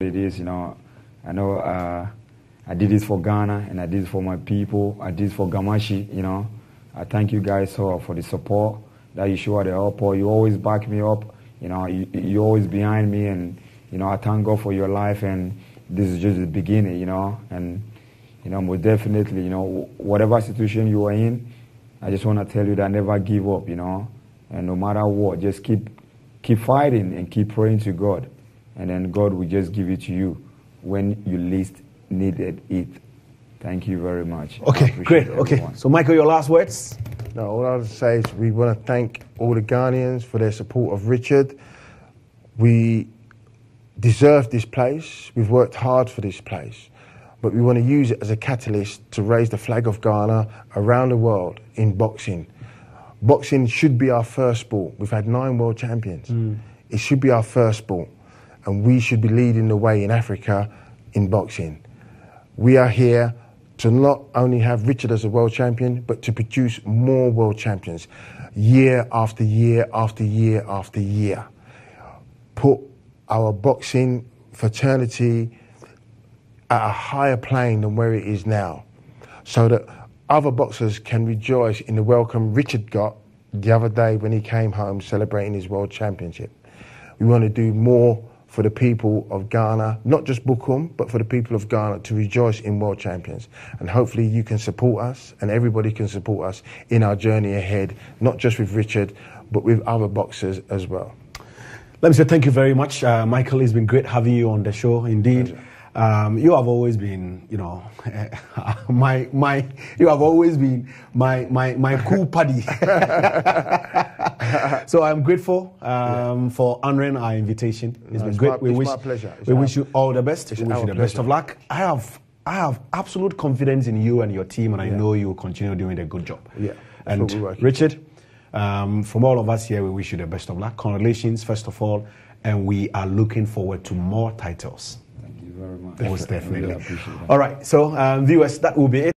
it is, you know. I know uh, I did this for Ghana and I did it for my people. I did it for Gamashi, you know. I thank you guys so for the support that you show at the airport. You always back me up, you know. You, you always behind me, and you know I thank God for your life. And this is just the beginning, you know. And you know, most definitely, you know, whatever situation you are in, I just want to tell you that never give up, you know. And no matter what, just keep keep fighting and keep praying to God and then God will just give it to you when you least needed it. Thank you very much. Okay, great. Everyone. Okay. So, Michael, your last words? No, all I to say is we want to thank all the Ghanaians for their support of Richard. We deserve this place. We've worked hard for this place. But we want to use it as a catalyst to raise the flag of Ghana around the world in boxing. Boxing should be our first sport. We've had nine world champions. Mm. It should be our first sport and we should be leading the way in Africa in boxing. We are here to not only have Richard as a world champion, but to produce more world champions year after year after year after year. Put our boxing fraternity at a higher plane than where it is now, so that other boxers can rejoice in the welcome Richard got the other day when he came home celebrating his world championship. We want to do more for the people of Ghana, not just Bukum, but for the people of Ghana to rejoice in world champions. And hopefully you can support us and everybody can support us in our journey ahead, not just with Richard, but with other boxers as well. Let me say thank you very much, uh, Michael. It's been great having you on the show, indeed. Um, you have always been, you know, my my. You have always been my my my cool buddy. so I'm grateful um, yeah. for honoring our invitation. It's no, been it's great. My, we wish, we wish you all the best. We wish you the best of luck. I have I have absolute confidence in you and your team, and I know you will continue doing a good job. Yeah. And Richard, um, from all of us here, we wish you the best of luck. Congratulations, first of all, and we are looking forward to more titles. Thank you very much. Most definitely. Really all right, so um, viewers, that will be it.